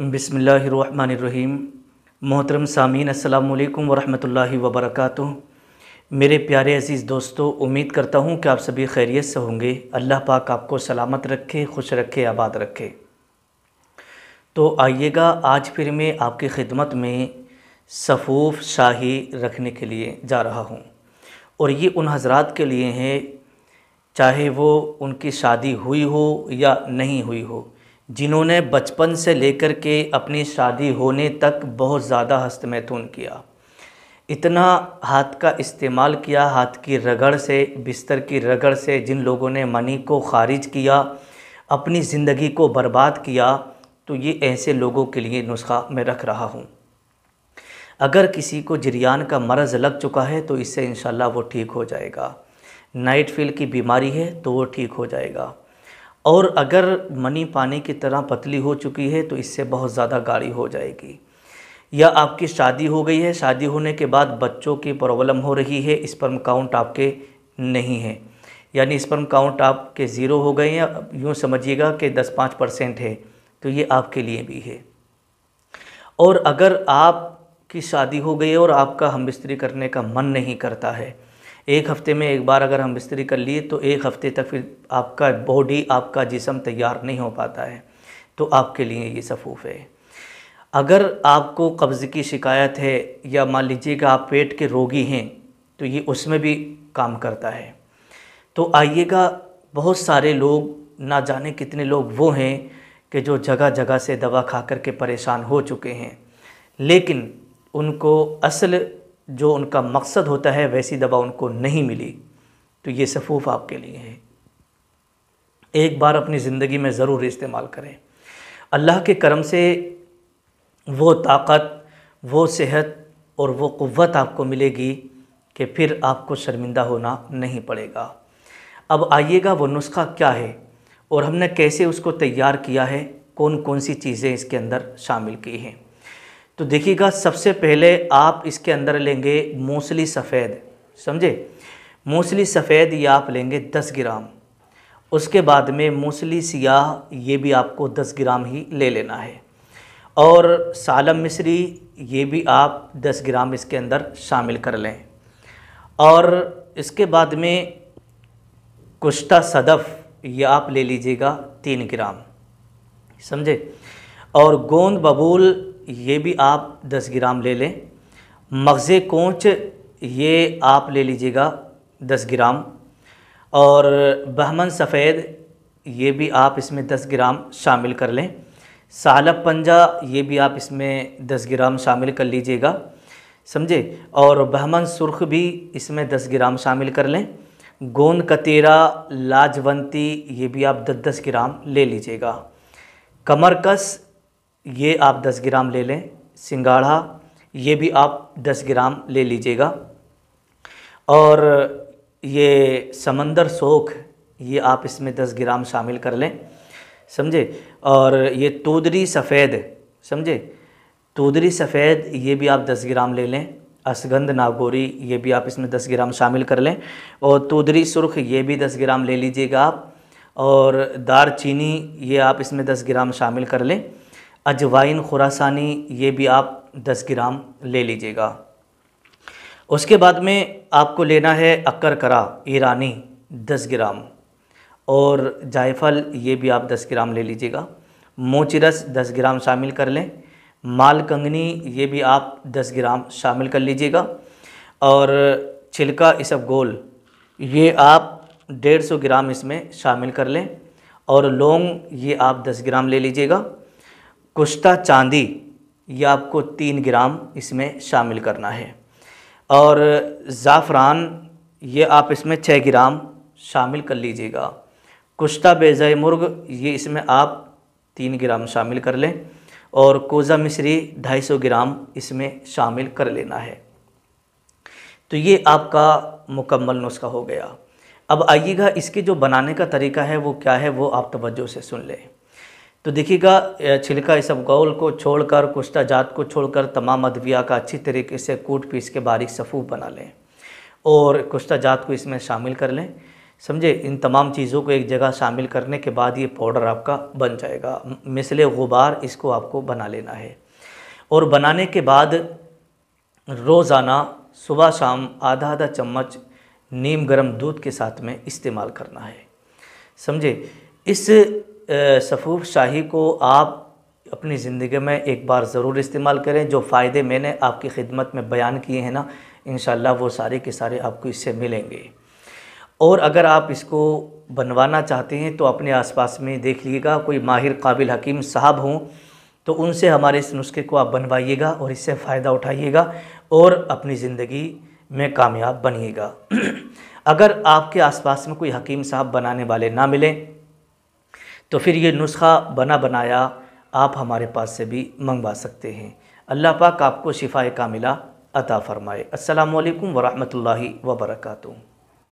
बिसमीम मोहतरम सामीन अल्लाम वरहमल वबरक मेरे प्यारे अज़ीज़ दोस्तों उम्मीद करता हूँ कि आप सभी खैरियत से होंगे अल्लाह पाक आपको सलामत रखे खुश रखे आबाद रखे तो आइएगा आज फिर मैं आपकी खिदमत में सफ़ूफ़ शाही रखने के लिए जा रहा हूँ और ये उन हजरात के लिए हैं चाहे वो उनकी शादी हुई हो या नहीं हुई हो जिन्होंने बचपन से लेकर के अपनी शादी होने तक बहुत ज़्यादा हस्तमैथुन किया इतना हाथ का इस्तेमाल किया हाथ की रगड़ से बिस्तर की रगड़ से जिन लोगों ने मनी को खारिज किया अपनी ज़िंदगी को बर्बाद किया तो ये ऐसे लोगों के लिए नुस्खा मैं रख रहा हूँ अगर किसी को जिरियान का मरज़ लग चुका है तो इससे इन वो ठीक हो जाएगा नाइट फील की बीमारी है तो वो ठीक हो जाएगा और अगर मनी पानी की तरह पतली हो चुकी है तो इससे बहुत ज़्यादा गाढ़ी हो जाएगी या आपकी शादी हो गई है शादी होने के बाद बच्चों की प्रॉब्लम हो रही है स्पर्म काउंट आपके नहीं है यानी स्पर्म काउंट आपके ज़ीरो हो गए हैं यूँ समझिएगा कि दस पाँच परसेंट है तो ये आपके लिए भी है और अगर आपकी शादी हो गई है और आपका हम बिस्तरी करने का मन नहीं करता है एक हफ़्ते में एक बार अगर हम बिस्तरी कर लिए तो एक हफ़्ते तक फिर आपका बॉडी आपका जिसम तैयार नहीं हो पाता है तो आपके लिए ये सफ़ूफ़ है अगर आपको कब्ज़ की शिकायत है या मान लीजिए कि आप पेट के रोगी हैं तो ये उसमें भी काम करता है तो आइएगा बहुत सारे लोग ना जाने कितने लोग वो हैं कि जो जगह जगह से दवा खा कर के परेशान हो चुके हैं लेकिन उनको असल जो उनका मकसद होता है वैसी दवा उनको नहीं मिली तो ये सफूफ आपके लिए है एक बार अपनी ज़िंदगी में ज़रूर इस्तेमाल करें अल्लाह के करम से वो ताकत वो सेहत और वो क़वत आपको मिलेगी कि फिर आपको शर्मिंदा होना नहीं पड़ेगा अब आइएगा वो नुस्खा क्या है और हमने कैसे उसको तैयार किया है कौन कौन सी चीज़ें इसके अंदर शामिल की हैं तो देखिएगा सबसे पहले आप इसके अंदर लेंगे मूसली सफ़ेद समझे मूसली सफ़ेद ये आप लेंगे दस ग्राम उसके बाद में मूसली सियाह ये भी आपको दस ग्राम ही ले लेना है और सालम मिश्री ये भी आप दस ग्राम इसके अंदर शामिल कर लें और इसके बाद में कुश्ता सदफ़ ये आप ले लीजिएगा तीन ग्राम समझे और गोंद बबूल ये भी आप 10 ग्राम ले लें मगज़े कोंच ये आप ले लीजिएगा 10 ग्राम और बहमन सफ़ेद ये भी आप इसमें 10 ग्राम शामिल कर लें सालब पंजा ये भी आप इसमें 10 ग्राम शामिल कर लीजिएगा समझे और बहमन सुर्ख भी इसमें 10 ग्राम शामिल कर लें गोंद कतेरा लाजवंती ये भी आप दस दस ग्राम ले लीजिएगा कमरकस ये आप 10 ग्राम ले लें सिंगाड़ा ये भी आप 10 ग्राम ले लीजिएगा और ये समंदर सोख ये आप इसमें 10 ग्राम शामिल कर लें समझे और ये तोदरी सफ़ेद समझे तोदरी सफ़ेद ये भी आप 10 ग्राम ले लें असगंध नागोरी ये भी आप इसमें 10 ग्राम शामिल कर लें और तोदरी सुरख ये भी 10 ग्राम ले लीजिएगा आप और दार चीनी ये आप इसमें 10 ग्राम शामिल कर लें अजवाइन खुरासानी ये भी आप 10 ग्राम ले लीजिएगा उसके बाद में आपको लेना है अक्कर करा ईरानी 10 ग्राम और जायफल ये भी आप 10 ग्राम ले लीजिएगा मोचरस 10 ग्राम शामिल कर लें माल कंगनी ये भी आप 10 ग्राम शामिल कर लीजिएगा और छिलका गोल ये आप 150 ग्राम इसमें शामिल कर लें और लौंग ये आप 10 ग्राम ले लीजिएगा कुश्ता चांदी ये आपको तीन ग्राम इसमें शामिल करना है और ज़ाफ़रान ये आप इसमें छः ग्राम शामिल कर लीजिएगा कुश्ता बेज़य मुर्ग ये इसमें आप तीन ग्राम शामिल कर लें और कोज़ा मिश्री ढाई सौ ग्राम इसमें शामिल कर लेना है तो ये आपका मुकम्मल नुस्खा हो गया अब आइएगा इसके जो बनाने का तरीका है वो क्या है वो आप तवज्जो से सुन लें तो देखिएगा छिलका इस गौल को छोड़कर कुश्ता जात को छोड़कर तमाम अदविया का अच्छी तरीके से कूट पीस के बारीक सफूफ बना लें और कुश्ता जात को इसमें शामिल कर लें समझे इन तमाम चीज़ों को एक जगह शामिल करने के बाद ये पाउडर आपका बन जाएगा मिसले गुबार इसको आपको बना लेना है और बनाने के बाद रोज़ाना सुबह शाम आधा आधा चम्मच नीम गर्म दूध के साथ में इस्तेमाल करना है समझे इस सफ़ूफ शाही को आप अपनी ज़िंदगी में एक बार ज़रूर इस्तेमाल करें जो फ़ायदे मैंने आपकी खिदमत में बयान किए हैं ना इन वो सारे के सारे आपको इससे मिलेंगे और अगर आप इसको बनवाना चाहते हैं तो अपने आसपास में देख लीजिएगा कोई माहिर काबिल हकीम साहब हों तो उनसे हमारे इस नुस्खे को आप बनवाइएगा और इससे फ़ायदा उठाइएगा और अपनी ज़िंदगी में कामयाब बनिएगा अगर आपके आसपास में कोई हकीम साहब बनाने वाले ना मिलें तो फिर ये नुस्खा बना बनाया आप हमारे पास से भी मंगवा सकते हैं अल्लाह पाक आपको शिफा कामिला अता फ़रमाए अल्लाम वरहमल वर्का